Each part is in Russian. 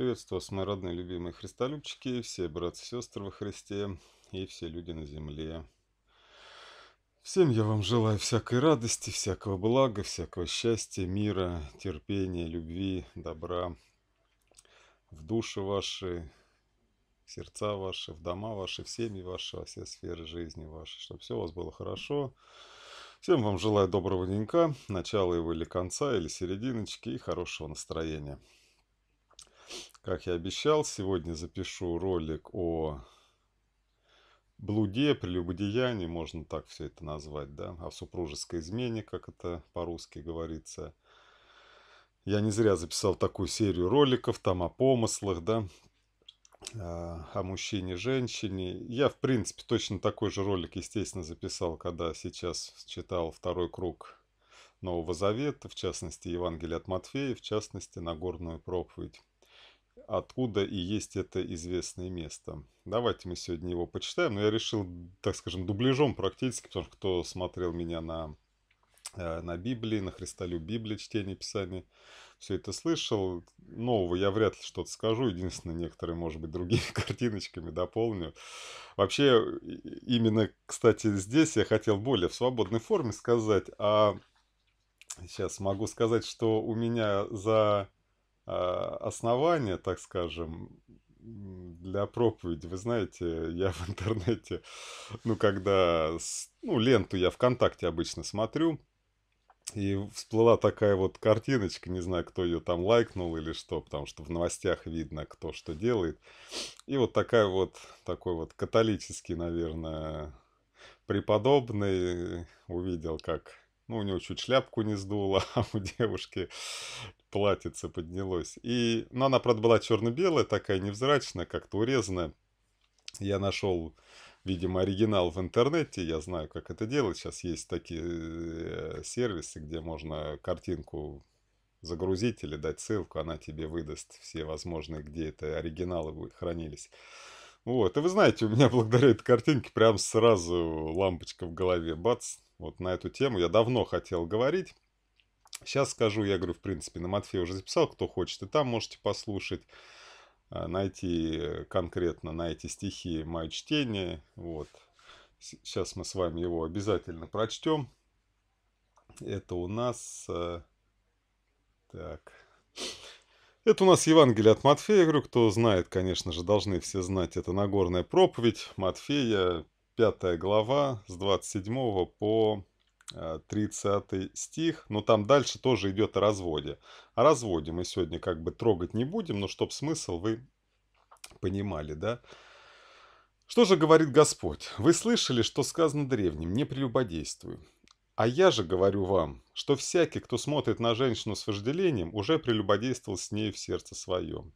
приветствую вас, мои родные любимые христолюбчики, все братцы и сестры во Христе и все люди на земле. Всем я вам желаю всякой радости, всякого блага, всякого счастья, мира, терпения, любви, добра в души ваши, в сердца ваши, в дома ваши, в семьи ваши, во все сферы жизни ваши, чтобы все у вас было хорошо. Всем вам желаю доброго денька, начала его или конца, или серединочки и хорошего настроения. Как я обещал, сегодня запишу ролик о блуде, прелюбодеянии, можно так все это назвать, да, о супружеской измене, как это по-русски говорится. Я не зря записал такую серию роликов, там о помыслах, да, а, о мужчине, женщине. Я, в принципе, точно такой же ролик, естественно, записал, когда сейчас читал второй круг Нового Завета, в частности, Евангелие от Матфея, в частности, Нагорную проповедь откуда и есть это известное место. Давайте мы сегодня его почитаем, но я решил, так скажем, дубляжом практически, потому что кто смотрел меня на, э, на Библии, на Христолю Библии, чтение, писание, все это слышал. Нового я вряд ли что-то скажу, единственное, некоторые, может быть, другими картиночками дополню. Вообще, именно, кстати, здесь я хотел более в свободной форме сказать, а сейчас могу сказать, что у меня за а, основания, так скажем, для проповеди. Вы знаете, я в интернете, ну, когда, ну, ленту я ВКонтакте обычно смотрю, и всплыла такая вот картиночка, не знаю, кто ее там лайкнул или что, потому что в новостях видно, кто что делает. И вот такая вот, такой вот католический, наверное, преподобный увидел, как ну, у него чуть шляпку не сдуло, а у девушки платьице поднялось. И, но ну, она, правда, была черно-белая, такая невзрачная, как-то урезанная. Я нашел, видимо, оригинал в интернете, я знаю, как это делать. Сейчас есть такие э, сервисы, где можно картинку загрузить или дать ссылку, она тебе выдаст все возможные, где это оригиналы хранились. Вот, и вы знаете, у меня благодаря этой картинке прям сразу лампочка в голове, бац, вот на эту тему я давно хотел говорить. Сейчас скажу, я говорю, в принципе, на Матфея уже записал, кто хочет, и там можете послушать, а, найти конкретно на эти стихи мое чтение. Вот. Сейчас мы с вами его обязательно прочтем. Это у нас... А, так. Это у нас Евангелие от Матфея, я говорю, кто знает, конечно же, должны все знать, это Нагорная проповедь Матфея, 5 глава с 27 по 30 э, стих, но там дальше тоже идет о разводе. О разводе мы сегодня как бы трогать не будем, но чтоб смысл вы понимали, да? Что же говорит Господь? Вы слышали, что сказано древним, не прелюбодействуй. А я же говорю вам, что всякий, кто смотрит на женщину с вожделением, уже прелюбодействовал с ней в сердце своем.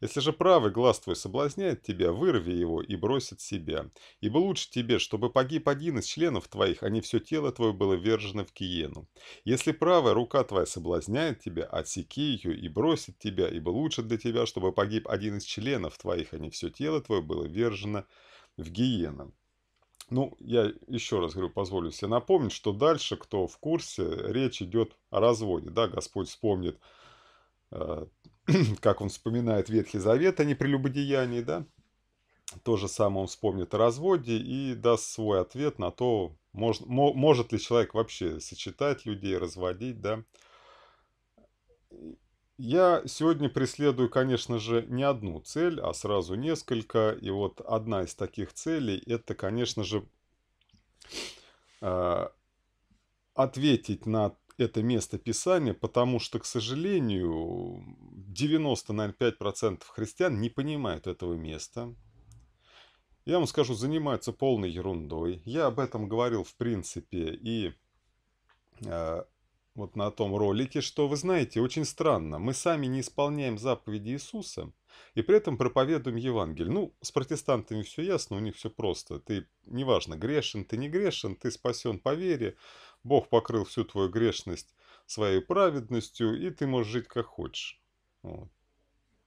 Если же правый глаз твой соблазняет тебя, вырви его и бросит себя. Ибо лучше тебе, чтобы погиб один из членов твоих, а не все тело твое было вержено в Киену. Если правая рука твоя соблазняет тебя, отсеки ее и бросит тебя, ибо лучше для тебя, чтобы погиб один из членов твоих, а не все тело твое было вержено в Гиену. Ну, я еще раз говорю, позволю себе напомнить, что дальше, кто в курсе, речь идет о разводе. Да, Господь вспомнит э, как он вспоминает Ветхий Завет о непрелюбодеянии, да, то же самое он вспомнит о разводе и даст свой ответ на то, может, может ли человек вообще сочетать людей, разводить, да. Я сегодня преследую, конечно же, не одну цель, а сразу несколько. И вот одна из таких целей – это, конечно же, а, ответить на это место Писания, потому что, к сожалению, 95% христиан не понимают этого места. Я вам скажу, занимаются полной ерундой. Я об этом говорил, в принципе, и э, вот на том ролике, что, вы знаете, очень странно. Мы сами не исполняем заповеди Иисуса и при этом проповедуем Евангелие. Ну, с протестантами все ясно, у них все просто. Ты, неважно, грешен ты, не грешен, ты спасен по вере, Бог покрыл всю твою грешность своей праведностью, и ты можешь жить как хочешь. Вот.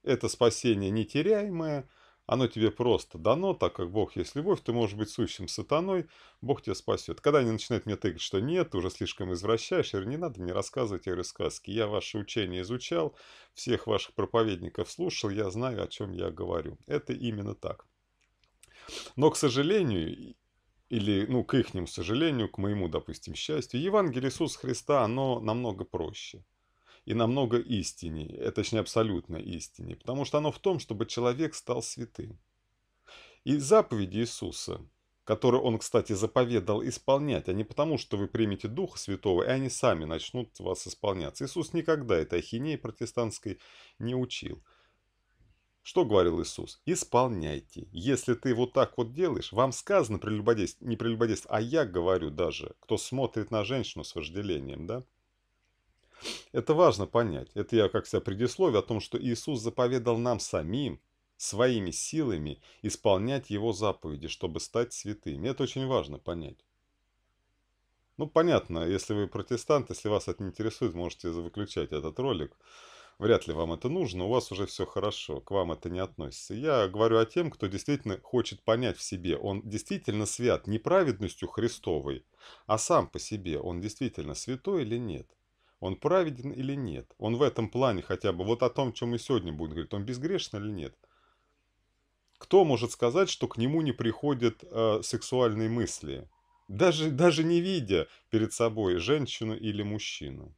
Это спасение нетеряемое, оно тебе просто дано, так как Бог есть любовь, ты можешь быть сущим сатаной, Бог тебя спасет. Когда они начинают мне тыкать, что нет, уже слишком извращаешь, я говорю, не надо мне рассказывать, я говорю, сказки. Я ваши учения изучал, всех ваших проповедников слушал, я знаю, о чем я говорю. Это именно так. Но, к сожалению, или, ну, к ихнему сожалению, к моему, допустим, счастью, Евангелие Иисуса Христа, оно намного проще и намного истиннее, это точнее, абсолютно истиннее, потому что оно в том, чтобы человек стал святым. И заповеди Иисуса, которые он, кстати, заповедал исполнять, а не потому, что вы примете Духа Святого, и они сами начнут вас исполняться. Иисус никогда этой ахинеи протестантской не учил – что говорил Иисус? Исполняйте. Если ты вот так вот делаешь, вам сказано прелюбодействие, не прелюбодействие, а я говорю даже, кто смотрит на женщину с вожделением, да? Это важно понять. Это я как себя предисловие о том, что Иисус заповедал нам самим, своими силами исполнять Его заповеди, чтобы стать святыми. Это очень важно понять. Ну, понятно, если вы протестант, если вас это не интересует, можете выключать этот ролик вряд ли вам это нужно, у вас уже все хорошо, к вам это не относится. Я говорю о тем, кто действительно хочет понять в себе, он действительно свят не праведностью Христовой, а сам по себе, он действительно святой или нет. Он праведен или нет? Он в этом плане хотя бы, вот о том, чем мы сегодня будем говорить, он безгрешен или нет? Кто может сказать, что к нему не приходят э, сексуальные мысли, даже, даже не видя перед собой женщину или мужчину?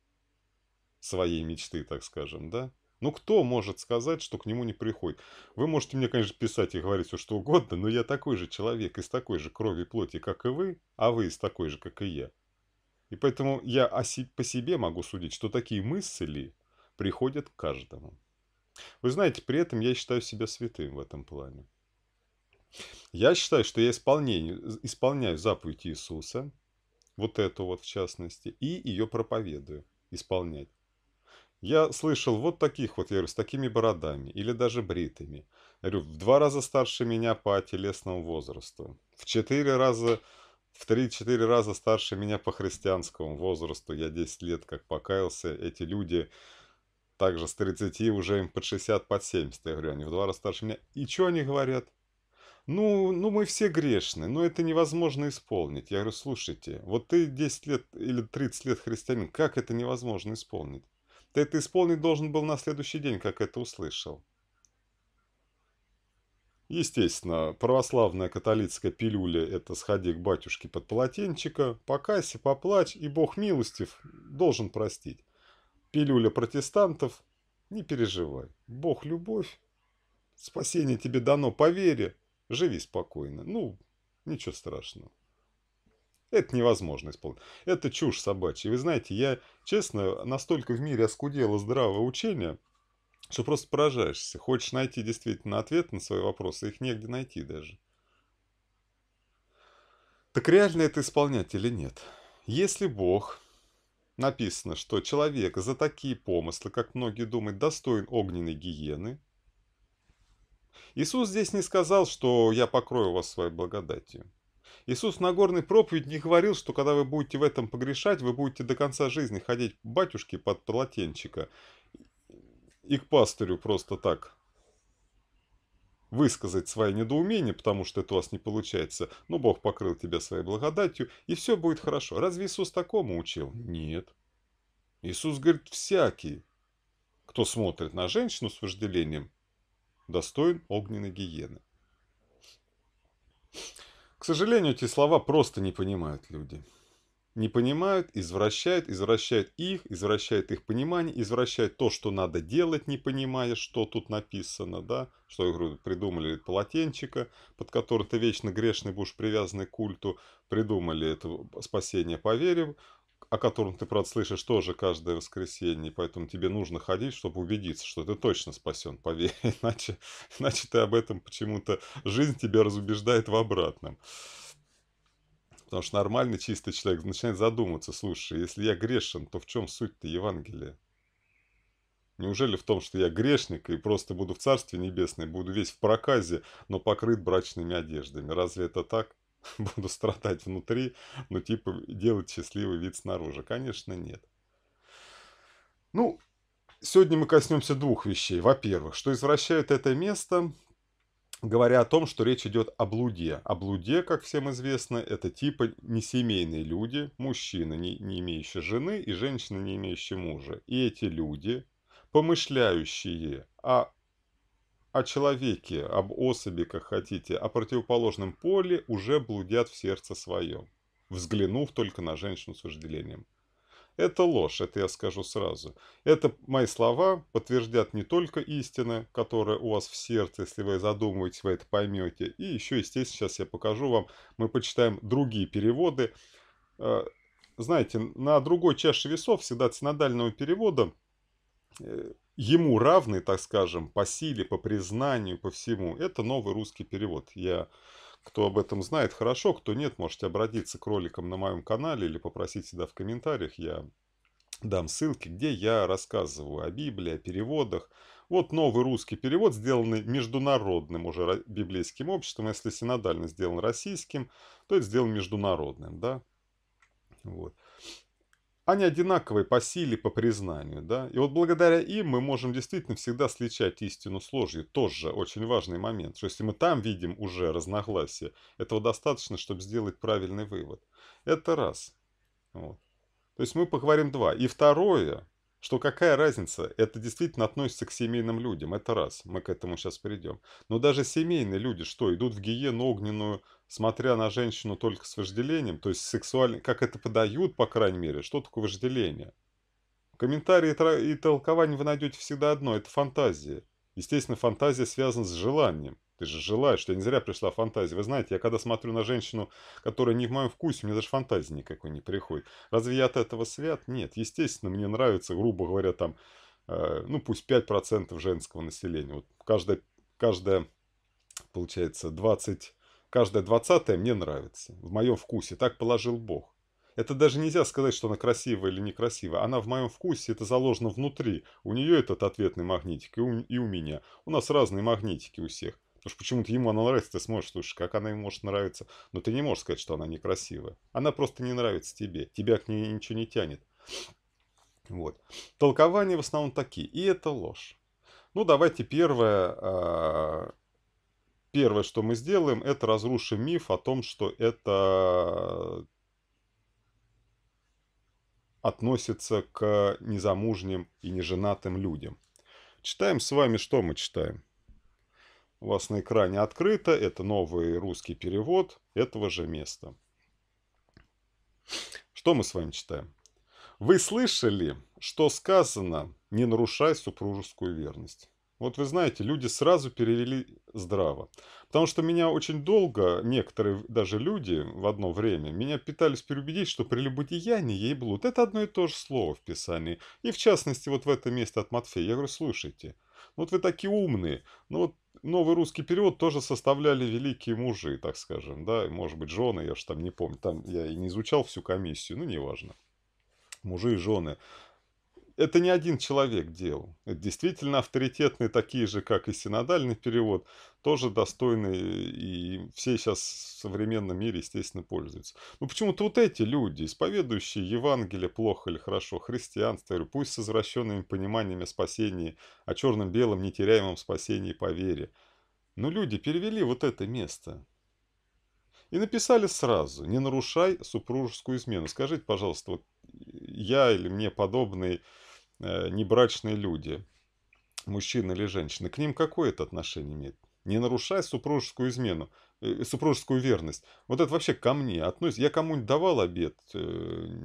своей мечты, так скажем, да? Ну, кто может сказать, что к нему не приходит? Вы можете мне, конечно, писать и говорить все что угодно, но я такой же человек, из такой же крови и плоти, как и вы, а вы из такой же, как и я. И поэтому я по себе могу судить, что такие мысли приходят к каждому. Вы знаете, при этом я считаю себя святым в этом плане. Я считаю, что я исполняю, исполняю заповедь Иисуса, вот эту вот в частности, и ее проповедую, исполнять. Я слышал вот таких вот, я говорю, с такими бородами или даже бритыми. Я говорю, в два раза старше меня по телесному возрасту, в четыре раза, в три-четыре раза старше меня по христианскому возрасту. Я 10 лет как покаялся, эти люди также с 30 уже им под 60, под 70. Я говорю, они в два раза старше меня. И что они говорят? ну, ну мы все грешны, но это невозможно исполнить. Я говорю, слушайте, вот ты 10 лет или 30 лет христианин, как это невозможно исполнить? Ты это исполнить должен был на следующий день, как это услышал. Естественно, православная католическая пилюля – это сходи к батюшке под полотенчика, покайся, поплачь, и Бог милостив должен простить. Пилюля протестантов – не переживай, Бог – любовь, спасение тебе дано по вере, живи спокойно, ну, ничего страшного. Это невозможно исполнить. Это чушь собачья. И вы знаете, я, честно, настолько в мире оскудела здравое учение, что просто поражаешься. Хочешь найти действительно ответ на свои вопросы, их негде найти даже. Так реально это исполнять или нет? Если Бог, написано, что человек за такие помыслы, как многие думают, достоин огненной гиены, Иисус здесь не сказал, что я покрою вас своей благодатью. Иисус на горной проповедь не говорил, что когда вы будете в этом погрешать, вы будете до конца жизни ходить батюшки под полотенчика и к пастырю просто так высказать свои недоумения, потому что это у вас не получается, но Бог покрыл тебя своей благодатью, и все будет хорошо. Разве Иисус такому учил? Нет. Иисус говорит, всякий, кто смотрит на женщину с вожделением, достоин огненной гиены. К сожалению, эти слова просто не понимают люди. Не понимают, извращают, извращают их, извращают их понимание, извращают то, что надо делать, не понимая, что тут написано, да, что придумали полотенчика, под который ты вечно грешный будешь привязанный к культу, придумали это спасение по вере, о котором ты, правда, слышишь тоже каждое воскресенье, поэтому тебе нужно ходить, чтобы убедиться, что ты точно спасен, поверь, иначе, иначе ты об этом почему-то, жизнь тебя разубеждает в обратном. Потому что нормальный чистый человек начинает задуматься, слушай, если я грешен, то в чем суть-то Евангелия? Неужели в том, что я грешник и просто буду в Царстве Небесное, буду весь в проказе, но покрыт брачными одеждами? Разве это так? буду страдать внутри, но типа делать счастливый вид снаружи. Конечно, нет. Ну, сегодня мы коснемся двух вещей. Во-первых, что извращает это место, говоря о том, что речь идет о блуде. О блуде, как всем известно, это типа несемейные люди, мужчины, не, не имеющие жены, и женщины, не имеющие мужа. И эти люди, помышляющие о о человеке, об особи, как хотите, о противоположном поле уже блудят в сердце своем, взглянув только на женщину с вожделением. Это ложь, это я скажу сразу. Это мои слова подтвердят не только истины, которая у вас в сердце, если вы задумываетесь, вы это поймете. И еще, естественно, сейчас я покажу вам, мы почитаем другие переводы. Э, знаете, на другой чаше весов всегда синодального перевода э, ему равный, так скажем, по силе, по признанию, по всему. Это новый русский перевод. Я, кто об этом знает, хорошо, кто нет, можете обратиться к роликам на моем канале или попросить сюда в комментариях. Я дам ссылки, где я рассказываю о Библии, о переводах. Вот новый русский перевод, сделанный международным уже библейским обществом. Если синодально сделан российским, то это сделан международным, да. Вот они одинаковые по силе, по признанию, да. И вот благодаря им мы можем действительно всегда сличать истину с ложью. Тоже очень важный момент, что если мы там видим уже разногласия, этого достаточно, чтобы сделать правильный вывод. Это раз. Вот. То есть мы поговорим два. И второе, что какая разница, это действительно относится к семейным людям, это раз, мы к этому сейчас придем. Но даже семейные люди что, идут в гиену огненную, смотря на женщину только с вожделением, то есть сексуально, как это подают, по крайней мере, что такое вожделение? Комментарии и толкования вы найдете всегда одно, это фантазия. Естественно, фантазия связана с желанием. Ты же желаешь, что я не зря пришла фантазия. Вы знаете, я когда смотрю на женщину, которая не в моем вкусе, мне даже фантазии никакой не приходит. Разве я от этого свят? Нет. Естественно, мне нравится, грубо говоря, там, э, ну пусть 5% женского населения. Вот каждая, каждая получается, 20, каждая 20 мне нравится. В моем вкусе. Так положил Бог. Это даже нельзя сказать, что она красивая или некрасивая. Она в моем вкусе, это заложено внутри. У нее этот ответный магнитик и у, и у меня. У нас разные магнитики у всех. Потому что почему-то ему она нравится, ты сможешь слушай, как она ему может нравиться. Но ты не можешь сказать, что она некрасивая. Она просто не нравится тебе. Тебя к ней ничего не тянет. Вот. Толкования в основном такие. И это ложь. Ну, давайте первое. А, первое, что мы сделаем, это разрушим миф о том, что это относится к незамужним и неженатым людям. Читаем с вами, что мы читаем? У вас на экране открыто. Это новый русский перевод этого же места. Что мы с вами читаем? Вы слышали, что сказано «не нарушая супружескую верность». Вот вы знаете, люди сразу перевели здраво. Потому что меня очень долго, некоторые даже люди в одно время, меня пытались переубедить, что прелюбодеяние ей блуд – это одно и то же слово в Писании. И в частности, вот в это место от Матфея. Я говорю, слушайте, ну вот вы такие умные, но ну вот новый русский перевод тоже составляли великие мужи, так скажем, да, может быть, жены, я же там не помню, там я и не изучал всю комиссию, ну, неважно. Мужи и жены это не один человек делал. Это действительно авторитетные, такие же, как и синодальный перевод, тоже достойные, и все сейчас в современном мире, естественно, пользуются. Но ну, почему-то вот эти люди, исповедующие Евангелие плохо или хорошо, христианство, говорю, пусть с извращенными пониманиями спасения, о черном-белом нетеряемом спасении по вере, но люди перевели вот это место. И написали сразу, не нарушай супружескую измену. Скажите, пожалуйста, вот я или мне подобные Э, небрачные люди, мужчины или женщины, к ним какое это отношение имеет? Не нарушая супружескую измену, э, супружескую верность. Вот это вообще ко мне относится. Я кому-нибудь давал обед э,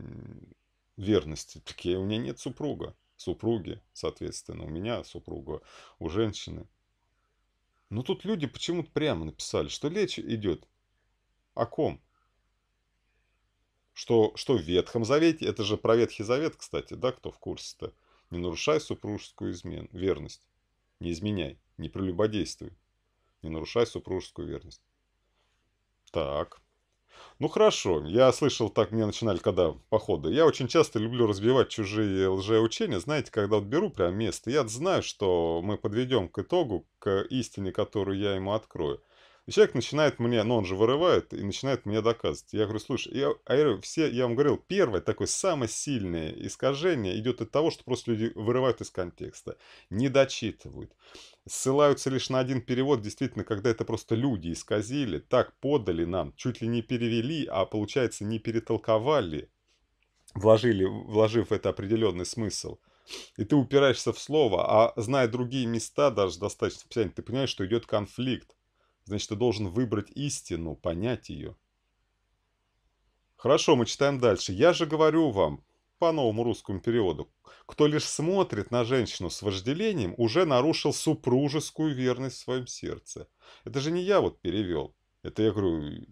верности, так я, у меня нет супруга, супруги, соответственно, у меня супруга, у женщины. Но ну, тут люди почему-то прямо написали, что лечь идет о ком? Что, что в Ветхом Завете, это же про Ветхий Завет, кстати, да, кто в курсе-то? Не нарушай супружескую измен верность. Не изменяй, не прелюбодействуй. Не нарушай супружескую верность. Так. Ну хорошо, я слышал, так мне начинали, когда походы. Я очень часто люблю разбивать чужие лжеучения. Знаете, когда вот беру прям место, я знаю, что мы подведем к итогу, к истине, которую я ему открою. И человек начинает мне, ну он же вырывает, и начинает мне доказывать. Я говорю, слушай, я, а я, все, я вам говорил, первое такое самое сильное искажение идет от того, что просто люди вырывают из контекста, не дочитывают. Ссылаются лишь на один перевод, действительно, когда это просто люди исказили, так подали нам, чуть ли не перевели, а получается не перетолковали, вложили, вложив это определенный смысл. И ты упираешься в слово, а зная другие места, даже достаточно, ты понимаешь, что идет конфликт. Значит, ты должен выбрать истину, понять ее. Хорошо, мы читаем дальше. «Я же говорю вам, по новому русскому переводу, кто лишь смотрит на женщину с вожделением, уже нарушил супружескую верность в своем сердце». Это же не я вот перевел. Это я говорю,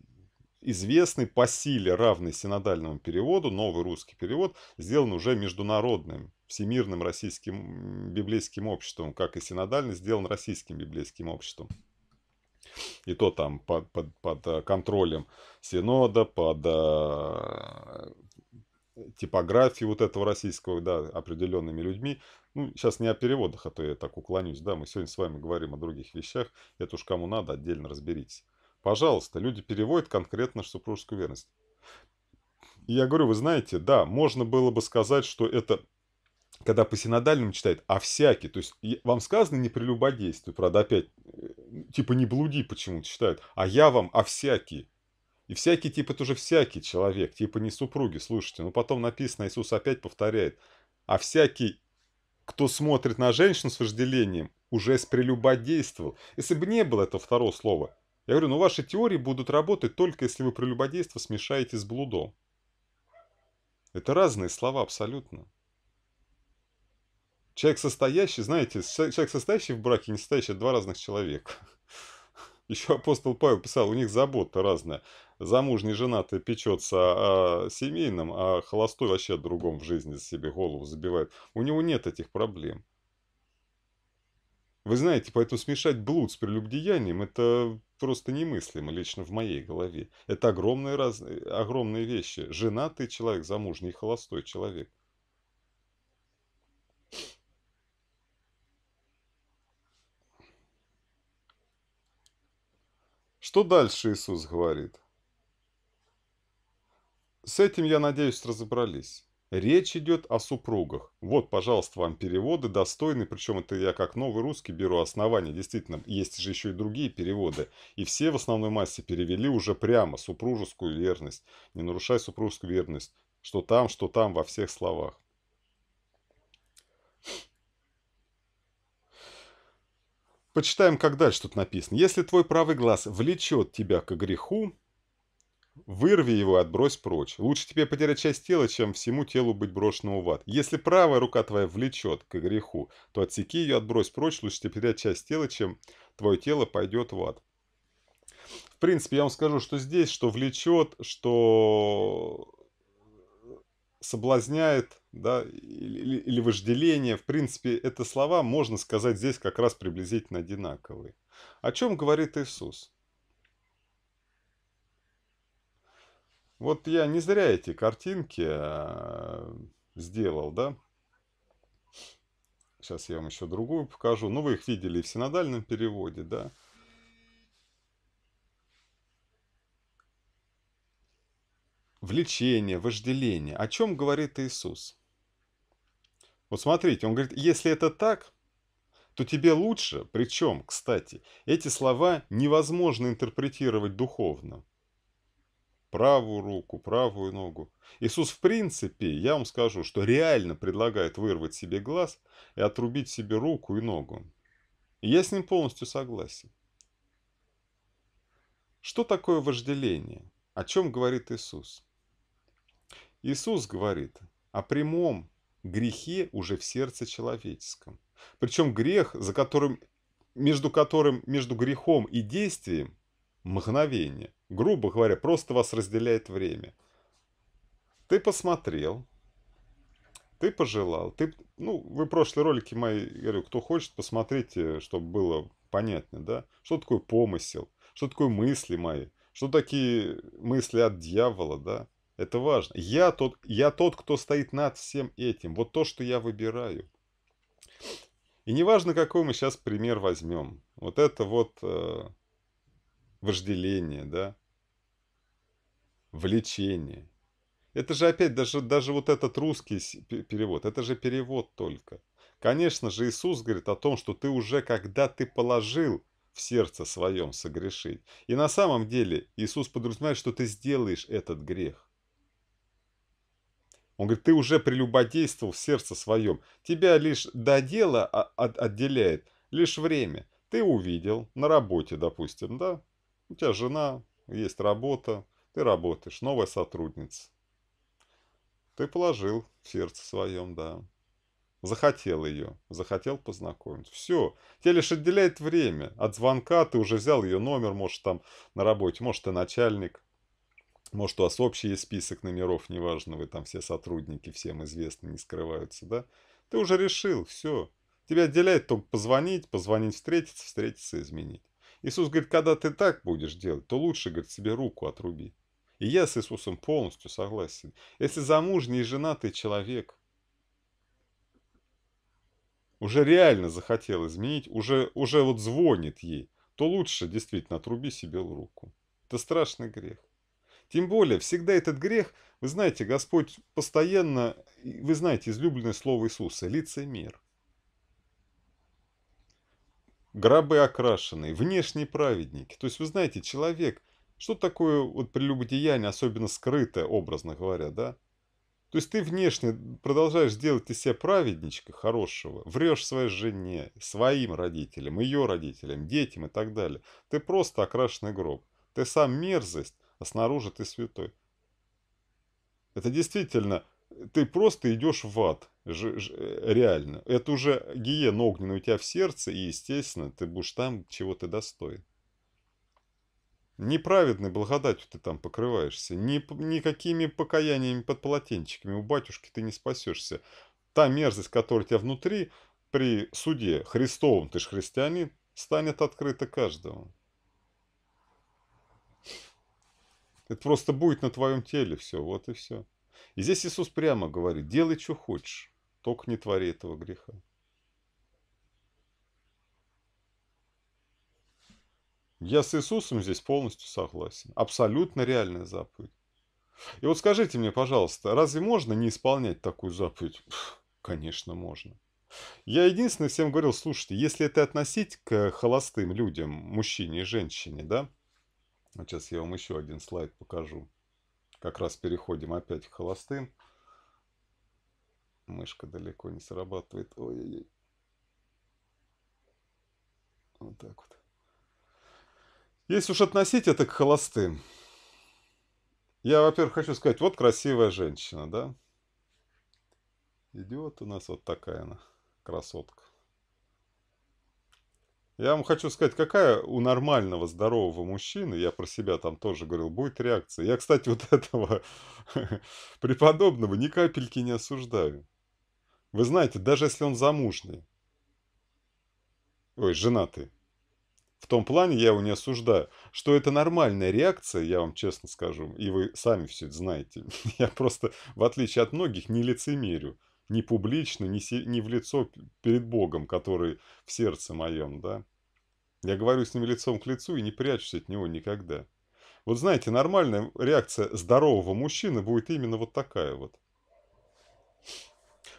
известный по силе, равный синодальному переводу, новый русский перевод, сделан уже международным, всемирным российским библейским обществом, как и синодальный сделан российским библейским обществом и то там под, под, под э, контролем Синода, под э, типографии вот этого российского, да, определенными людьми. Ну, сейчас не о переводах, а то я так уклонюсь, да, мы сегодня с вами говорим о других вещах, это уж кому надо, отдельно разберитесь. Пожалуйста, люди переводят конкретно супружескую верность. И я говорю, вы знаете, да, можно было бы сказать, что это когда по синодальным читает, а всякий, то есть вам сказано не прелюбодействуй, правда, опять, э, типа не блуди почему-то читают, а я вам, а всякий. И всякий, типа, тоже всякий человек, типа не супруги, слушайте. Но ну, потом написано, Иисус опять повторяет, а всякий, кто смотрит на женщину с вожделением, уже прелюбодействовал. Если бы не было этого второго слова, я говорю, ну ваши теории будут работать только если вы прелюбодейство смешаете с блудом. Это разные слова абсолютно. Человек состоящий, знаете, человек состоящий в браке и не состоящий – два разных человека. Еще апостол Павел писал, у них забота разная. Замужний женатый печется о семейном, а холостой вообще о другом в жизни себе голову забивает. У него нет этих проблем. Вы знаете, поэтому смешать блуд с прелюбдеянием – это просто немыслимо, лично в моей голове. Это огромные, раз... Э, огромные вещи. Женатый человек, замужний и холостой человек – Что дальше Иисус говорит? С этим, я надеюсь, разобрались. Речь идет о супругах. Вот, пожалуйста, вам переводы достойные, причем это я как новый русский беру основания. Действительно, есть же еще и другие переводы. И все в основной массе перевели уже прямо супружескую верность. Не нарушай супружескую верность. Что там, что там во всех словах. Почитаем, как дальше тут написано. «Если твой правый глаз влечет тебя к греху, вырви его и отбрось прочь. Лучше тебе потерять часть тела, чем всему телу быть брошенному в ад. Если правая рука твоя влечет к греху, то отсеки ее, отбрось прочь. Лучше тебе потерять часть тела, чем твое тело пойдет в ад». В принципе, я вам скажу, что здесь, что влечет, что соблазняет, да, или, или вожделение. В принципе, это слова можно сказать здесь как раз приблизительно одинаковые. О чем говорит Иисус? Вот я не зря эти картинки а, сделал, да? Сейчас я вам еще другую покажу. Ну, вы их видели в синодальном переводе, да? влечение, вожделение. О чем говорит Иисус? Вот смотрите, он говорит, если это так, то тебе лучше, причем, кстати, эти слова невозможно интерпретировать духовно. Правую руку, правую ногу. Иисус, в принципе, я вам скажу, что реально предлагает вырвать себе глаз и отрубить себе руку и ногу. И я с ним полностью согласен. Что такое вожделение? О чем говорит Иисус? Иисус говорит о прямом грехе уже в сердце человеческом. Причем грех, за которым, между которым, между грехом и действием мгновение. Грубо говоря, просто вас разделяет время. Ты посмотрел, ты пожелал, ты, ну, вы прошлые ролики мои, говорю, кто хочет, посмотрите, чтобы было понятно, да, что такое помысел, что такое мысли мои, что такие мысли от дьявола, да, это важно. Я тот, я тот, кто стоит над всем этим. Вот то, что я выбираю. И неважно, какой мы сейчас пример возьмем. Вот это вот э, вожделение, да, влечение. Это же опять даже, даже вот этот русский перевод, это же перевод только. Конечно же, Иисус говорит о том, что ты уже, когда ты положил в сердце своем согрешить. И на самом деле Иисус подразумевает, что ты сделаешь этот грех. Он говорит, ты уже прелюбодействовал в сердце своем. Тебя лишь до дела отделяет лишь время. Ты увидел на работе, допустим, да? У тебя жена, есть работа, ты работаешь, новая сотрудница. Ты положил в сердце своем, да. Захотел ее, захотел познакомить. Все. Тебя лишь отделяет время. От звонка ты уже взял ее номер, может, там на работе, может, ты начальник, может, у вас общий есть список номеров, неважно, вы там все сотрудники, всем известны, не скрываются, да? Ты уже решил, все. Тебя отделяет только позвонить, позвонить, встретиться, встретиться, изменить. Иисус говорит, когда ты так будешь делать, то лучше, говорит, себе руку отруби. И я с Иисусом полностью согласен. Если замужний и женатый человек уже реально захотел изменить, уже, уже вот звонит ей, то лучше действительно отруби себе руку. Это страшный грех. Тем более, всегда этот грех, вы знаете, Господь постоянно, вы знаете, излюбленное слово Иисуса – лицемер. Гробы окрашенные, внешние праведники. То есть, вы знаете, человек, что такое вот прелюбодеяние, особенно скрытое, образно говоря, да? То есть ты внешне продолжаешь делать из себя праведничка хорошего, врешь своей жене, своим родителям, ее родителям, детям и так далее. Ты просто окрашенный гроб. Ты сам мерзость, а снаружи ты святой. Это действительно, ты просто идешь в ад, ж, ж, э, реально. Это уже гиена огненная у тебя в сердце, и, естественно, ты будешь там, чего ты достоин. Неправедной благодатью ты там покрываешься, ни, никакими покаяниями под полотенчиками у батюшки ты не спасешься. Та мерзость, которая у тебя внутри, при суде Христовом, ты же христианин, станет открыта каждому. Это просто будет на твоем теле все, вот и все. И здесь Иисус прямо говорит, делай, что хочешь, только не твори этого греха. Я с Иисусом здесь полностью согласен. Абсолютно реальная заповедь. И вот скажите мне, пожалуйста, разве можно не исполнять такую заповедь? Пфф, конечно, можно. Я единственное всем говорил, слушайте, если это относить к холостым людям, мужчине и женщине, да, вот сейчас я вам еще один слайд покажу. Как раз переходим опять к холостым. Мышка далеко не срабатывает. Ой-ой-ой. Вот так вот. Если уж относить это к холостым, я, во-первых, хочу сказать, вот красивая женщина, да? Идет у нас вот такая она, красотка. Я вам хочу сказать, какая у нормального, здорового мужчины, я про себя там тоже говорил, будет реакция. Я, кстати, вот этого преподобного ни капельки не осуждаю. Вы знаете, даже если он замужний, ой, женатый, в том плане я его не осуждаю, что это нормальная реакция, я вам честно скажу, и вы сами все это знаете. Я просто, в отличие от многих, не лицемерю не публично, не, се, не в лицо перед Богом, который в сердце моем, да. Я говорю с ним лицом к лицу и не прячусь от него никогда. Вот знаете, нормальная реакция здорового мужчины будет именно вот такая вот.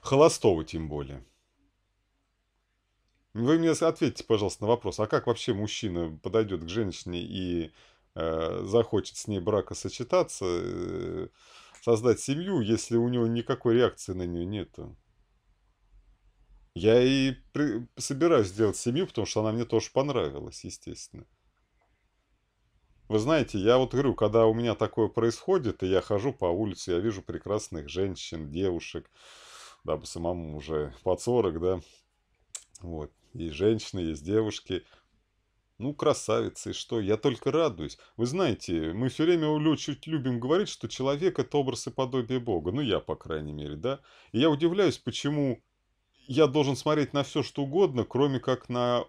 Холостого тем более. Вы мне ответьте, пожалуйста, на вопрос, а как вообще мужчина подойдет к женщине и э, захочет с ней бракосочетаться, э, создать семью, если у него никакой реакции на нее нету? Я и при... собираюсь сделать семью, потому что она мне тоже понравилась, естественно. Вы знаете, я вот говорю, когда у меня такое происходит, и я хожу по улице, я вижу прекрасных женщин, девушек, дабы самому уже под 40, да, вот, и женщины, есть девушки – ну, красавица, и что? Я только радуюсь. Вы знаете, мы все время чуть любим говорить, что человек – это образ и подобие Бога. Ну, я, по крайней мере, да? И я удивляюсь, почему я должен смотреть на все, что угодно, кроме как на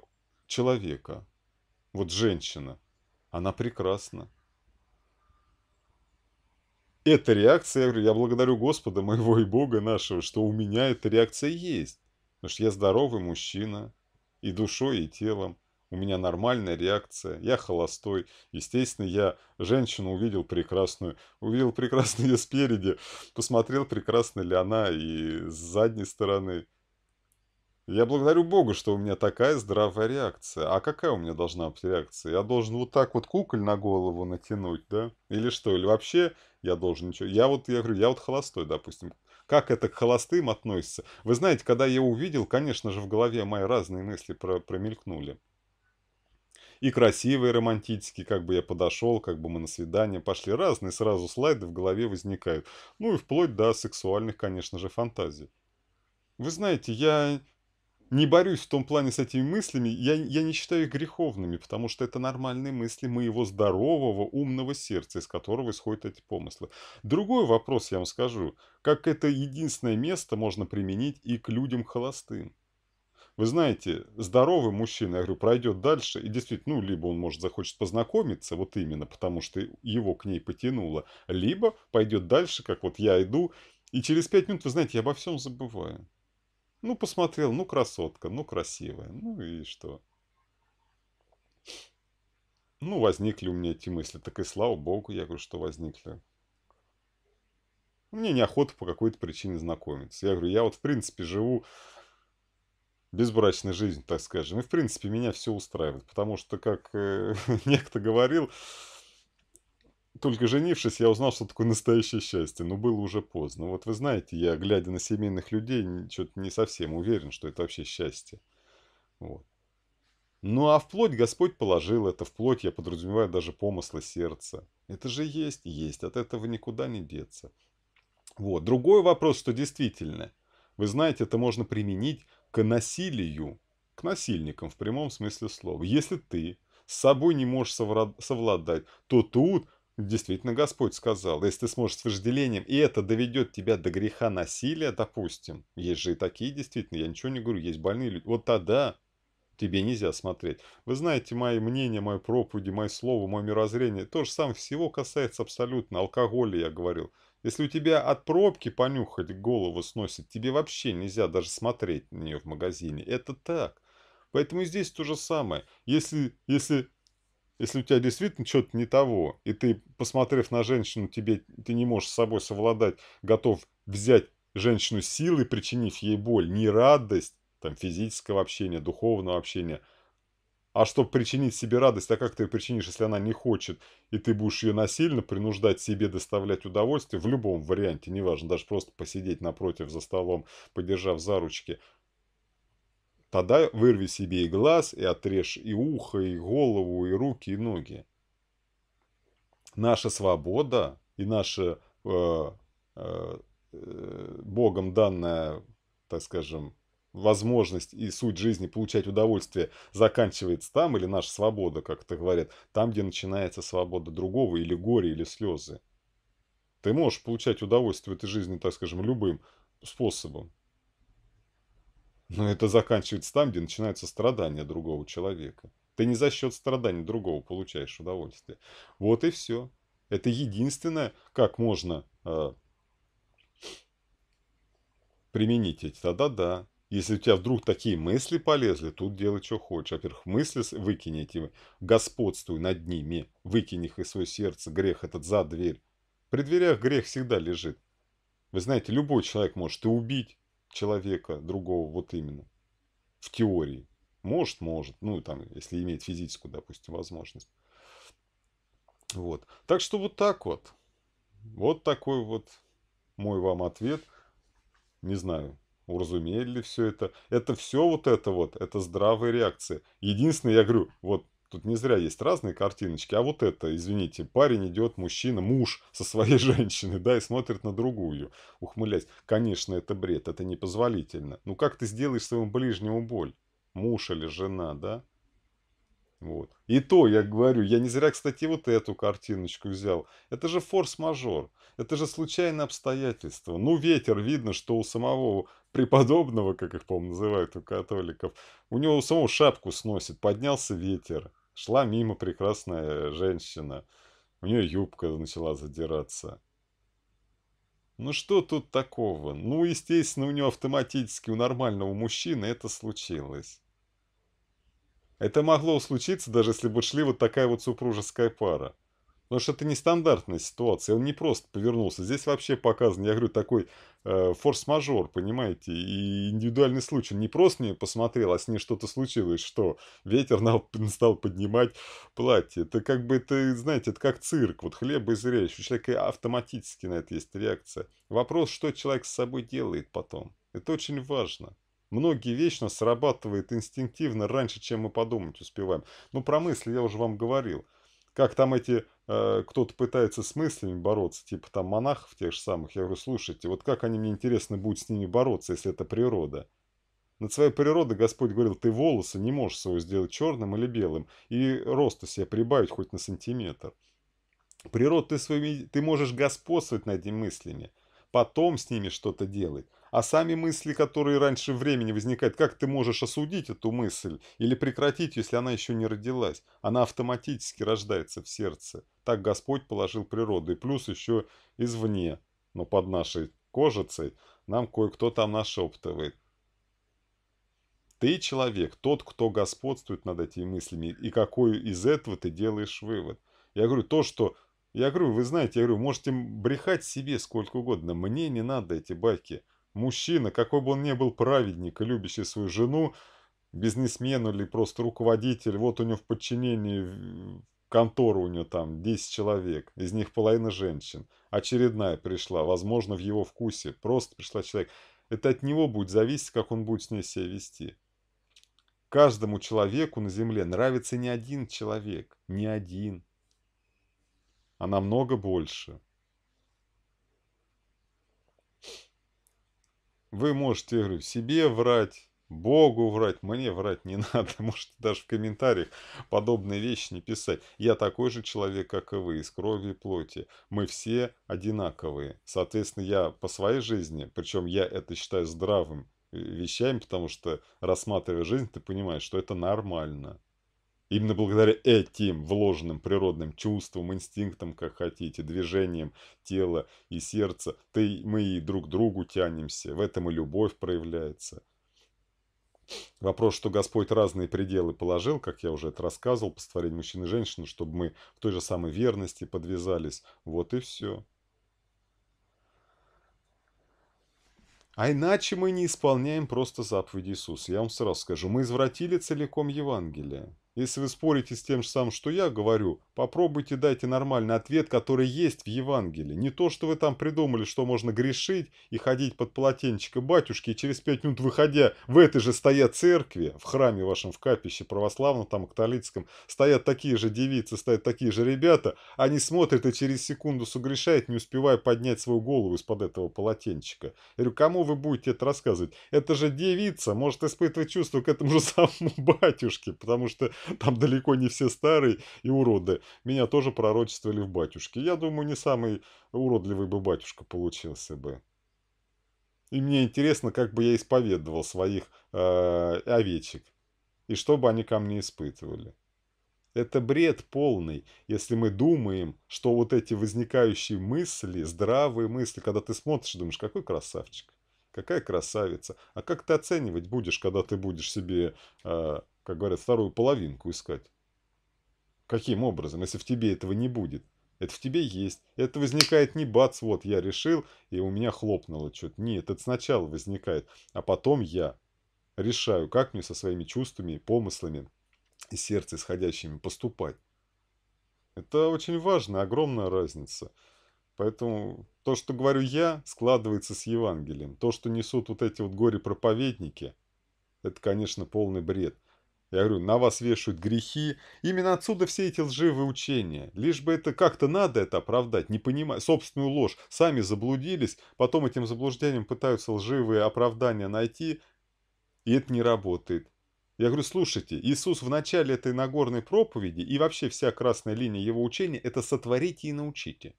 человека. Вот женщина. Она прекрасна. Эта реакция, я говорю, я благодарю Господа моего и Бога нашего, что у меня эта реакция есть. Потому что я здоровый мужчина и душой, и телом у меня нормальная реакция, я холостой. Естественно, я женщину увидел прекрасную, увидел прекрасную ее спереди, посмотрел, прекрасна ли она и с задней стороны. Я благодарю Бога, что у меня такая здравая реакция. А какая у меня должна быть реакция? Я должен вот так вот куколь на голову натянуть, да? Или что? Или вообще я должен ничего... Я вот, я говорю, я вот холостой, допустим. Как это к холостым относится? Вы знаете, когда я увидел, конечно же, в голове мои разные мысли про промелькнули и красивые, и романтические, как бы я подошел, как бы мы на свидание пошли. Разные сразу слайды в голове возникают. Ну и вплоть до сексуальных, конечно же, фантазий. Вы знаете, я не борюсь в том плане с этими мыслями, я, я не считаю их греховными, потому что это нормальные мысли моего здорового, умного сердца, из которого исходят эти помыслы. Другой вопрос я вам скажу, как это единственное место можно применить и к людям холостым вы знаете, здоровый мужчина, я говорю, пройдет дальше, и действительно, ну, либо он, может, захочет познакомиться, вот именно, потому что его к ней потянуло, либо пойдет дальше, как вот я иду, и через пять минут, вы знаете, я обо всем забываю. Ну, посмотрел, ну, красотка, ну, красивая, ну и что? Ну, возникли у меня эти мысли, так и слава богу, я говорю, что возникли. Мне неохота по какой-то причине знакомиться. Я говорю, я вот в принципе живу безбрачной жизни, так скажем. И, в принципе, меня все устраивает, потому что, как э, некто говорил, только женившись, я узнал, что такое настоящее счастье, но было уже поздно. Вот вы знаете, я, глядя на семейных людей, что-то не совсем уверен, что это вообще счастье. Вот. Ну а вплоть Господь положил это, вплоть я подразумеваю даже помыслы сердца. Это же есть, есть, от этого никуда не деться. Вот. Другой вопрос, что действительно, вы знаете, это можно применить к насилию, к насильникам в прямом смысле слова. Если ты с собой не можешь совладать, то тут действительно Господь сказал, если ты сможешь с вожделением, и это доведет тебя до греха насилия, допустим, есть же и такие действительно, я ничего не говорю, есть больные люди, вот тогда тебе нельзя смотреть. Вы знаете мои мнения, мои проповеди, мои слова, мое мирозрение. То же самое всего касается абсолютно алкоголя, я говорил. Если у тебя от пробки понюхать голову сносит, тебе вообще нельзя даже смотреть на нее в магазине. Это так. Поэтому здесь то же самое. Если, если, если у тебя действительно что-то не того, и ты, посмотрев на женщину, тебе, ты не можешь с собой совладать, готов взять женщину силой, причинив ей боль, не радость, там, физического общения, духовного общения – а чтобы причинить себе радость, а как ты ее причинишь, если она не хочет, и ты будешь ее насильно принуждать себе доставлять удовольствие в любом варианте, неважно, даже просто посидеть напротив за столом, подержав за ручки, тогда вырви себе и глаз, и отрежь и ухо, и голову, и руки, и ноги. Наша свобода и наша э, э, э, Богом данная, так скажем, возможность и суть жизни получать удовольствие заканчивается там, или наша свобода, как это говорят, там, где начинается свобода другого, или горе, или слезы. Ты можешь получать удовольствие в этой жизни, так скажем, любым способом. Но это заканчивается там, где начинаются страдания другого человека. Ты не за счет страданий другого получаешь удовольствие. Вот и все. Это единственное, как можно э, применить эти. Да-да-да. Если у тебя вдруг такие мысли полезли, тут делай, что хочешь. Во-первых, мысли выкинь эти, господствуй над ними, выкинь их из своего сердца, грех этот за дверь. При дверях грех всегда лежит. Вы знаете, любой человек может и убить человека другого, вот именно, в теории. Может, может, ну, там, если имеет физическую, допустим, возможность. Вот. Так что вот так вот. Вот такой вот мой вам ответ. Не знаю, уразумеет ли все это. Это все вот это вот, это здравая реакция. Единственное, я говорю, вот тут не зря есть разные картиночки, а вот это, извините, парень идет, мужчина, муж со своей женщиной, да, и смотрит на другую, ухмыляясь. Конечно, это бред, это непозволительно. Ну как ты сделаешь своему ближнему боль? Муж или жена, да? Вот. И то, я говорю, я не зря, кстати, вот эту картиночку взял. Это же форс-мажор, это же случайное обстоятельство. Ну, ветер, видно, что у самого преподобного, как их, по-моему, называют у католиков, у него у самого шапку сносит, поднялся ветер, шла мимо прекрасная женщина, у нее юбка начала задираться. Ну что тут такого? Ну, естественно, у него автоматически, у нормального мужчины это случилось. Это могло случиться, даже если бы шли вот такая вот супружеская пара. Потому что это нестандартная ситуация. Он не просто повернулся. Здесь вообще показан, я говорю, такой э, форс-мажор, понимаете? И индивидуальный случай. не просто не посмотрел, а с ней что-то случилось, что ветер нал, стал поднимать платье. Это как бы, это, знаете, это как цирк. Вот хлеба и зрелище. У человека автоматически на это есть реакция. Вопрос, что человек с собой делает потом. Это очень важно. Многие вечно срабатывают инстинктивно раньше, чем мы подумать успеваем. Ну, про мысли я уже вам говорил. Как там эти Э, кто-то пытается с мыслями бороться, типа там монахов тех же самых. Я говорю, слушайте, вот как они мне интересно будут с ними бороться, если это природа? Над своей природой Господь говорил, ты волосы не можешь своего сделать черным или белым, и роста себе прибавить хоть на сантиметр. Природа ты, своими, ты можешь господствовать над этими мыслями, потом с ними что-то делать а сами мысли, которые раньше времени возникают, как ты можешь осудить эту мысль или прекратить, если она еще не родилась? Она автоматически рождается в сердце. Так Господь положил природу, и плюс еще извне, но под нашей кожицей нам кое-кто там нашептывает. Ты человек, тот, кто господствует над этими мыслями, и какой из этого ты делаешь вывод. Я говорю, то, что... Я говорю, вы знаете, я говорю, можете брехать себе сколько угодно, мне не надо эти байки. Мужчина, какой бы он ни был праведник и любящий свою жену, бизнесмен или просто руководитель, вот у него в подчинении контора у него там 10 человек, из них половина женщин. Очередная пришла, возможно, в его вкусе, просто пришла человек. Это от него будет зависеть, как он будет с ней себя вести. Каждому человеку на земле нравится не один человек, не один, а намного больше. Вы можете, говорю, себе врать, Богу врать, мне врать не надо. Можете даже в комментариях подобные вещи не писать. Я такой же человек, как и вы, из крови и плоти. Мы все одинаковые. Соответственно, я по своей жизни, причем я это считаю здравым э, вещами, потому что рассматривая жизнь, ты понимаешь, что это нормально. Именно благодаря этим вложенным природным чувствам, инстинктам, как хотите, движениям тела и сердца, ты, мы и друг к другу тянемся. В этом и любовь проявляется. Вопрос, что Господь разные пределы положил, как я уже это рассказывал, по створению мужчин и женщин, чтобы мы в той же самой верности подвязались. Вот и все. А иначе мы не исполняем просто заповеди Иисуса. Я вам сразу скажу, мы извратили целиком Евангелие. Если вы спорите с тем же самым, что я говорю, попробуйте дайте нормальный ответ, который есть в Евангелии. Не то, что вы там придумали, что можно грешить и ходить под полотенчика батюшки, и через пять минут выходя в этой же стоя церкви, в храме вашем, в капище православном, там, католическом, стоят такие же девицы, стоят такие же ребята, они смотрят и через секунду согрешают, не успевая поднять свою голову из-под этого полотенчика. Я говорю, кому вы будете это рассказывать? Это же девица может испытывать чувство к этому же самому батюшке, потому что Там далеко не все старые и уроды. Меня тоже пророчествовали в батюшке. Я думаю, не самый уродливый бы батюшка получился бы. И мне интересно, как бы я исповедовал своих э, овечек. И что бы они ко мне испытывали. Это бред полный, если мы думаем, что вот эти возникающие мысли, здравые мысли, когда ты смотришь, думаешь, какой красавчик, какая красавица. А как ты оценивать будешь, когда ты будешь себе э, как говорят, вторую половинку искать. Каким образом, если в тебе этого не будет? Это в тебе есть. Это возникает не бац, вот я решил, и у меня хлопнуло что-то. Нет, это сначала возникает, а потом я решаю, как мне со своими чувствами, помыслами и сердце исходящими поступать. Это очень важная огромная разница. Поэтому то, что говорю я, складывается с Евангелием. То, что несут вот эти вот горе-проповедники, это, конечно, полный бред. Я говорю, на вас вешают грехи. Именно отсюда все эти лживые учения. Лишь бы это как-то надо это оправдать, не понимая собственную ложь. Сами заблудились, потом этим заблуждением пытаются лживые оправдания найти, и это не работает. Я говорю, слушайте, Иисус в начале этой Нагорной проповеди и вообще вся красная линия его учения – это сотворите и научите.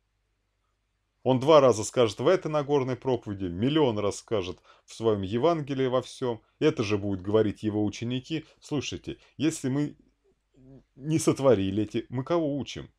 Он два раза скажет в этой Нагорной проповеди, миллион раз скажет в своем Евангелии во всем. Это же будут говорить его ученики. Слушайте, если мы не сотворили эти, мы кого учим?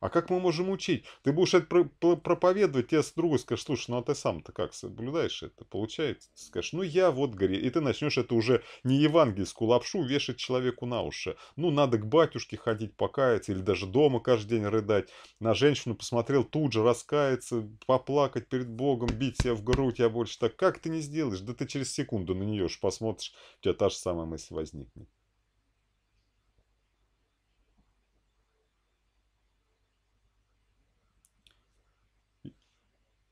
А как мы можем учить? Ты будешь это проповедовать, тебе с другой скажешь, слушай, ну а ты сам-то как соблюдаешь это? Получается, ты скажешь, ну я вот, говорит, и ты начнешь это уже не евангельскую лапшу вешать человеку на уши. Ну надо к батюшке ходить, покаяться, или даже дома каждый день рыдать. На женщину посмотрел, тут же раскаяться, поплакать перед Богом, бить себя в грудь, я больше так. Как ты не сделаешь? Да ты через секунду на нее же посмотришь, у тебя та же самая мысль возникнет.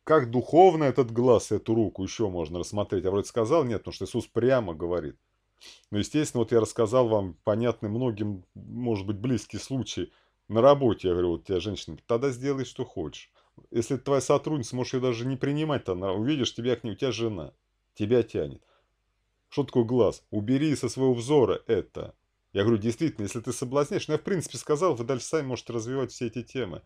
как духовно этот глаз, эту руку еще можно рассмотреть. Я вроде сказал, нет, потому что Иисус прямо говорит. Но, естественно, вот я рассказал вам понятный многим, может быть, близкий случай. На работе я говорю, вот тебя женщина, тогда сделай, что хочешь. Если это твоя сотрудница, можешь ее даже не принимать, то она увидишь тебя к ней, у тебя жена, тебя тянет. Что такое глаз? Убери со своего взора это. Я говорю, действительно, если ты соблазняешь, ну я в принципе сказал, вы дальше сами можете развивать все эти темы.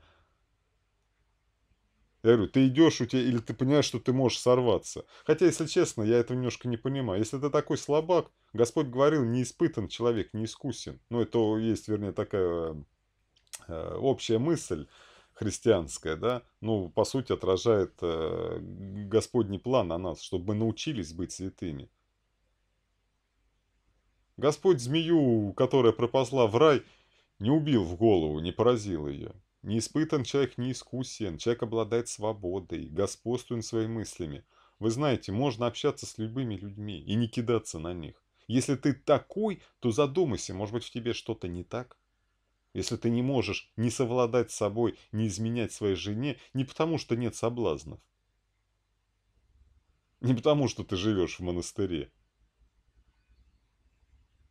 Я говорю, ты идешь, у тебя, или ты понимаешь, что ты можешь сорваться. Хотя, если честно, я этого немножко не понимаю. Если ты такой слабак, Господь говорил, не испытан человек, не искусен. Ну, это есть, вернее, такая э, общая мысль христианская, да, ну, по сути, отражает э, Господний план на нас, чтобы мы научились быть святыми. Господь змею, которая проползла в рай, не убил в голову, не поразил ее. Не испытан человек не искусен, человек обладает свободой, господствует своими мыслями. Вы знаете, можно общаться с любыми людьми и не кидаться на них. Если ты такой, то задумайся, может быть в тебе что-то не так? Если ты не можешь не совладать с собой, не изменять своей жене, не потому что нет соблазнов. Не потому что ты живешь в монастыре.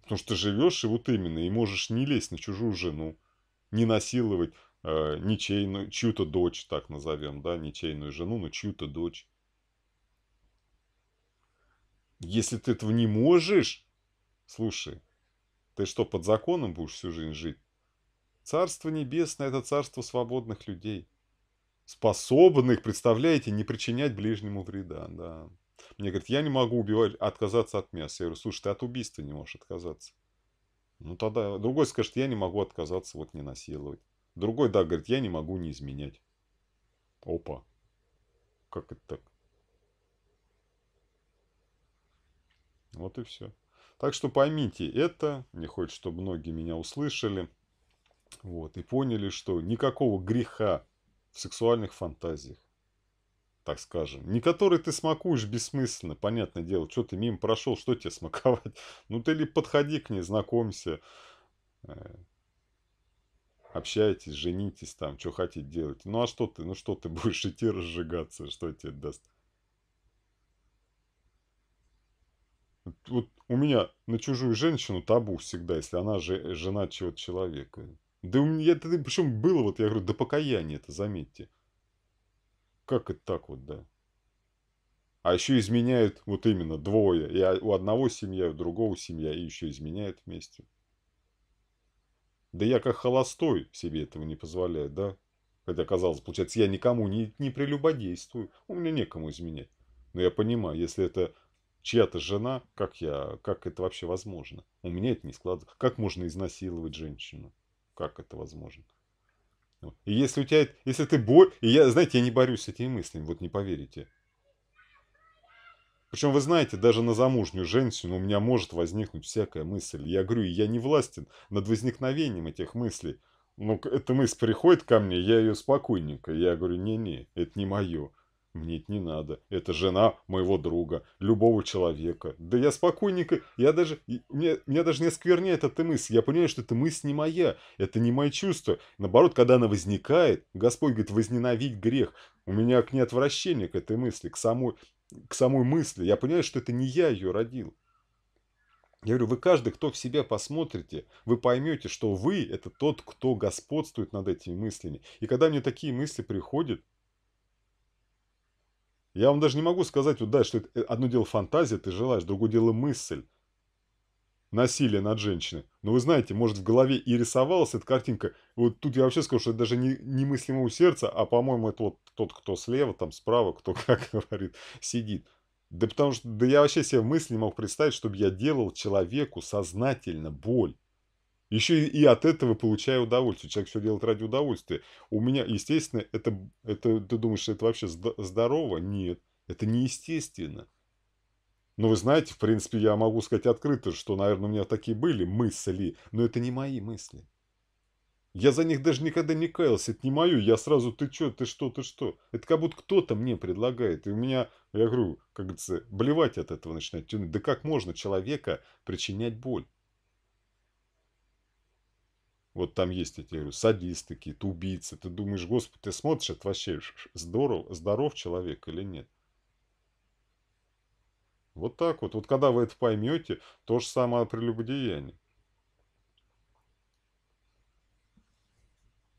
Потому что живешь и вот именно, и можешь не лезть на чужую жену, не насиловать, э, ничейную, чью-то дочь, так назовем, да, ничейную жену, но чью-то дочь. Если ты этого не можешь, слушай, ты что, под законом будешь всю жизнь жить? Царство небесное – это царство свободных людей, способных, представляете, не причинять ближнему вреда, да. Мне говорят, я не могу убивать, отказаться от мяса. Я говорю, слушай, ты от убийства не можешь отказаться. Ну тогда другой скажет, я не могу отказаться вот не насиловать. Другой, да, говорит, я не могу не изменять. Опа. Как это так? Вот и все. Так что поймите это. Мне хочется, чтобы многие меня услышали. Вот. И поняли, что никакого греха в сексуальных фантазиях. Так скажем. Не которые ты смакуешь бессмысленно, понятное дело. Что ты мимо прошел, что тебе смаковать? Ну ты ли подходи к ней, знакомься. Э, общаетесь, женитесь там, что хотите делать. Ну а что ты, ну что ты будешь идти разжигаться, что тебе даст? Вот у меня на чужую женщину табу всегда, если она же, э, жена чего-то человека. Да у меня это, причем было, вот я говорю, до покаяния это, заметьте. Как это так вот, да? А еще изменяют вот именно двое. И а, у одного семья, у другого семья, и еще изменяют вместе. Да я как холостой себе этого не позволяю, да? Хотя, казалось, получается, я никому не, не прелюбодействую, у меня некому изменять. Но я понимаю, если это чья-то жена, как я, как это вообще возможно? У меня это не складывается. Как можно изнасиловать женщину? Как это возможно? И если у тебя, если ты бой, и я, знаете, я не борюсь с этими мыслями, вот не поверите. Причем, вы знаете, даже на замужнюю женщину у меня может возникнуть всякая мысль. Я говорю, я не властен над возникновением этих мыслей. Но ну, эта мысль приходит ко мне, я ее спокойненько. Я говорю, не-не, это не мое. Мне это не надо. Это жена моего друга, любого человека. Да я спокойненько, я даже, меня, меня даже не оскверняет эта мысль. Я понимаю, что эта мысль не моя, это не мои чувства. Наоборот, когда она возникает, Господь говорит, возненавидь грех. У меня к ней отвращение, к этой мысли, к самой к самой мысли. Я понимаю, что это не я ее родил. Я говорю, вы каждый, кто в себя посмотрите, вы поймете, что вы – это тот, кто господствует над этими мыслями. И когда мне такие мысли приходят, я вам даже не могу сказать, вот, да, что это э, одно дело фантазия, ты желаешь, другое дело мысль насилие над женщиной. Но вы знаете, может в голове и рисовалась эта картинка. Вот тут я вообще скажу, что это даже не, немыслимо у сердца, а по-моему это вот тот, кто слева, там справа, кто как говорит, сидит. Да потому что да я вообще себе в мысли не мог представить, чтобы я делал человеку сознательно боль. Еще и, и от этого получаю удовольствие. Человек все делает ради удовольствия. У меня, естественно, это, это ты думаешь, это вообще здорово? Нет, это неестественно. Но ну, вы знаете, в принципе, я могу сказать открыто, что, наверное, у меня такие были мысли, но это не мои мысли. Я за них даже никогда не каялся, это не мое, я сразу, ты что, ты что, ты что. Это как будто кто-то мне предлагает, и у меня, я говорю, как говорится, блевать от этого начинает. Да как можно человека причинять боль? Вот там есть эти, я говорю, садисты какие-то, убийцы. Ты думаешь, господи, ты смотришь, это вообще здорово, здоров человек или нет? Вот так вот. Вот когда вы это поймете, то же самое прелюбодеяние.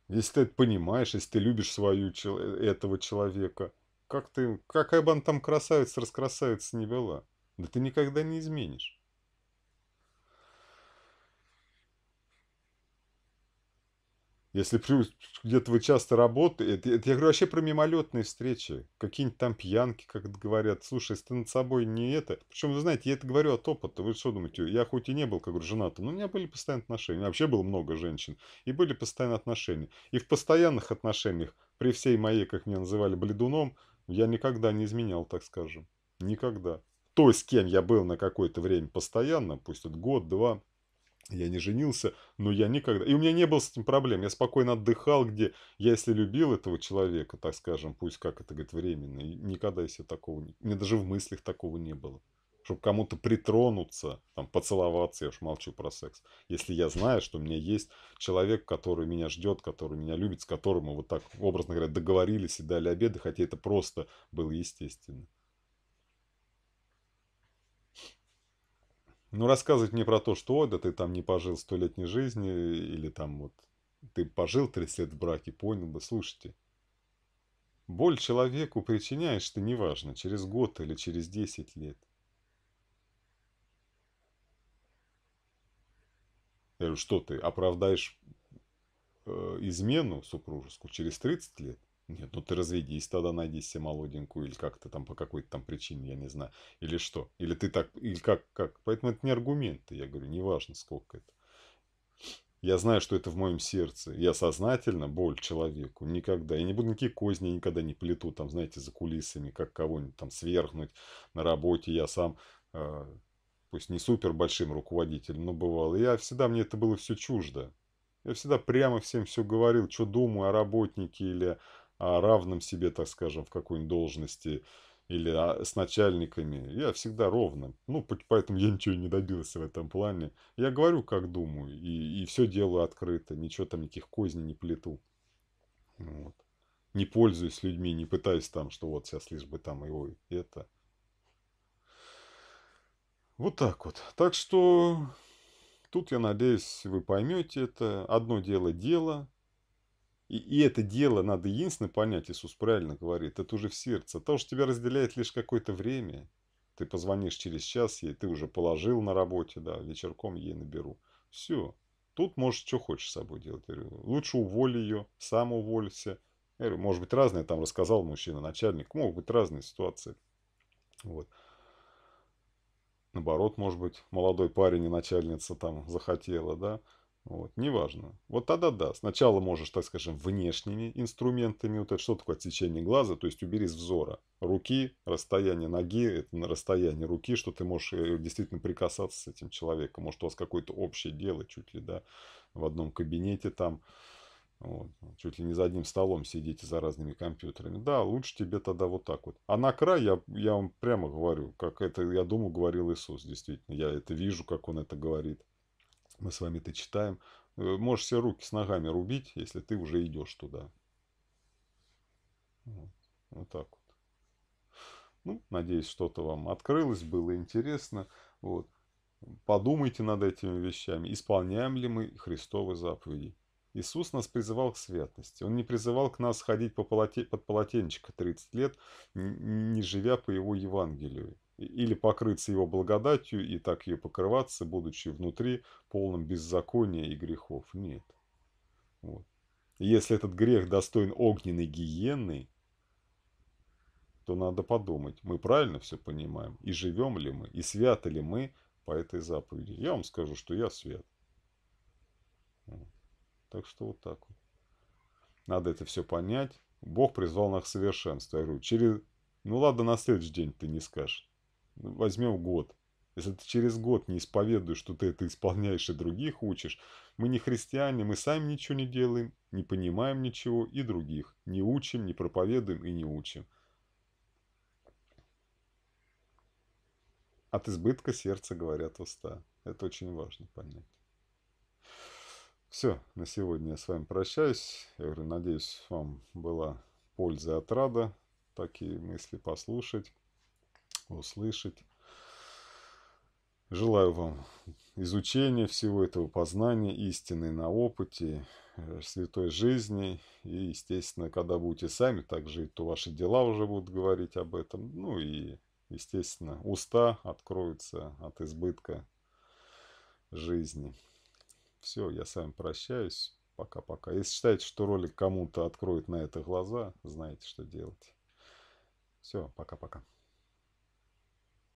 Если ты это понимаешь, если ты любишь свою, этого человека, как ты, какая бы она там красавица, раскрасавица не была, да ты никогда не изменишь. Если где-то вы часто работаете, это я говорю вообще про мимолетные встречи, какие-нибудь там пьянки, как говорят, слушай, если ты над собой не это. Причем, вы знаете, я это говорю от опыта, вы что думаете, я хоть и не был, как говорю, женатым, но у меня были постоянные отношения, у меня вообще было много женщин, и были постоянные отношения. И в постоянных отношениях, при всей моей, как меня называли, бледуном, я никогда не изменял, так скажем. Никогда. То, с кем я был на какое-то время постоянно, пусть это год, два, я не женился, но я никогда... И у меня не было с этим проблем. Я спокойно отдыхал, где я, если любил этого человека, так скажем, пусть как это говорит, временно, никогда если такого... мне даже в мыслях такого не было. Чтобы кому-то притронуться, там, поцеловаться, я уж молчу про секс. Если я знаю, что у меня есть человек, который меня ждет, который меня любит, с которым мы вот так, образно говоря, договорились и дали обеды, хотя это просто было естественно. Ну, рассказывать мне про то, что да ты там не пожил сто летней жизни, или там вот ты пожил 30 лет в браке, понял, да слушайте. Боль человеку причиняешь ты неважно, через год или через 10 лет. Я говорю, что ты оправдаешь э, измену супружескую через 30 лет? Нет, ну ты разведись тогда, найди себе молоденькую, или как-то там по какой-то там причине, я не знаю. Или что? Или ты так, или как, как? Поэтому это не аргументы, я говорю, неважно, сколько это. Я знаю, что это в моем сердце. Я сознательно боль человеку никогда. Я не буду никакие козни, никогда не плету, там, знаете, за кулисами, как кого-нибудь там свергнуть на работе. Я сам, э, пусть не супер большим руководителем, но бывал. я всегда, мне это было все чуждо. Я всегда прямо всем все говорил, что думаю о работнике или а, равным себе, так скажем, в какой-нибудь должности или а, с начальниками. Я всегда ровно. Ну, поэтому я ничего не добился в этом плане. Я говорю, как думаю, и, и все делаю открыто. Ничего там, никаких козней не плету. Вот. Не пользуюсь людьми, не пытаюсь там, что вот сейчас лишь бы там его это. Вот так вот. Так что тут, я надеюсь, вы поймете это. Одно дело дело, и, и это дело надо единственно понять, Иисус правильно говорит, это уже в сердце. То, что тебя разделяет лишь какое-то время, ты позвонишь через час ей, ты уже положил на работе, да, вечерком ей наберу. Все. Тут можешь что хочешь с собой делать. Я говорю, лучше уволь ее, сам уволься. Я говорю, может быть разные, там рассказал мужчина, начальник, могут быть разные ситуации. Вот. Наоборот, может быть, молодой парень и начальница там захотела, да. Вот, неважно. Вот тогда да. Сначала можешь, так скажем, внешними инструментами. Вот это что такое отсечение глаза? То есть убери с взора руки, расстояние ноги, это на расстоянии руки, что ты можешь э, действительно прикасаться с этим человеком. Может, у вас какое-то общее дело чуть ли, да, в одном кабинете там. Вот. Чуть ли не за одним столом сидите за разными компьютерами. Да, лучше тебе тогда вот так вот. А на край я, я вам прямо говорю, как это, я думаю, говорил Иисус, действительно. Я это вижу, как он это говорит мы с вами это читаем. Э, можешь все руки с ногами рубить, если ты уже идешь туда. Вот, вот так вот. Ну, надеюсь, что-то вам открылось, было интересно. Вот. Подумайте над этими вещами. Исполняем ли мы Христовы заповеди? Иисус нас призывал к святости. Он не призывал к нас ходить по полоте, под полотенечко 30 лет, не живя по его Евангелию или покрыться его благодатью и так ее покрываться, будучи внутри полным беззакония и грехов. Нет. Вот. Если этот грех достоин огненной гиены, то надо подумать, мы правильно все понимаем, и живем ли мы, и святы ли мы по этой заповеди. Я вам скажу, что я свят. Вот. Так что вот так вот. Надо это все понять. Бог призвал нас к совершенству. Я говорю, через... ну ладно, на следующий день ты не скажешь возьмем год. Если ты через год не исповедуешь, что ты это исполняешь и других учишь, мы не христиане, мы сами ничего не делаем, не понимаем ничего и других. Не учим, не проповедуем и не учим. От избытка сердца говорят уста. Это очень важно понять. Все, на сегодня я с вами прощаюсь. Я говорю, надеюсь, вам была польза и отрада такие мысли послушать услышать. Желаю вам изучения всего этого, познания истины на опыте, э, святой жизни. И, естественно, когда будете сами так жить, то ваши дела уже будут говорить об этом. Ну и, естественно, уста откроются от избытка жизни. Все, я с вами прощаюсь. Пока-пока. Если считаете, что ролик кому-то откроет на это глаза, знаете, что делать. Все, пока-пока.